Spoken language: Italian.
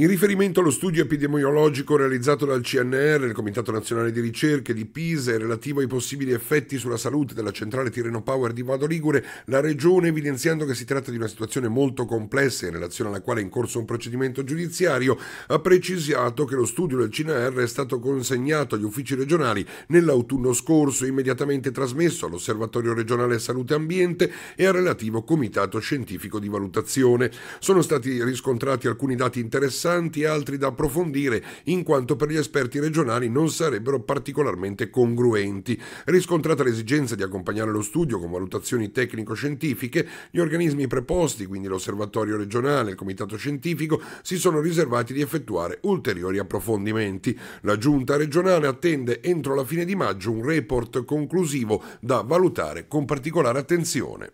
In riferimento allo studio epidemiologico realizzato dal CNR, il Comitato Nazionale di Ricerche di Pisa, relativo ai possibili effetti sulla salute della centrale Tireno Power di Vado Ligure, la Regione, evidenziando che si tratta di una situazione molto complessa in relazione alla quale è in corso un procedimento giudiziario, ha precisato che lo studio del CNR è stato consegnato agli uffici regionali nell'autunno scorso e immediatamente trasmesso all'Osservatorio regionale Salute Ambiente e al relativo Comitato Scientifico di Valutazione. Sono stati riscontrati alcuni dati interessanti interessanti, altri da approfondire, in quanto per gli esperti regionali non sarebbero particolarmente congruenti. Riscontrata l'esigenza di accompagnare lo studio con valutazioni tecnico-scientifiche, gli organismi preposti, quindi l'Osservatorio regionale e il Comitato scientifico, si sono riservati di effettuare ulteriori approfondimenti. La Giunta regionale attende entro la fine di maggio un report conclusivo da valutare con particolare attenzione.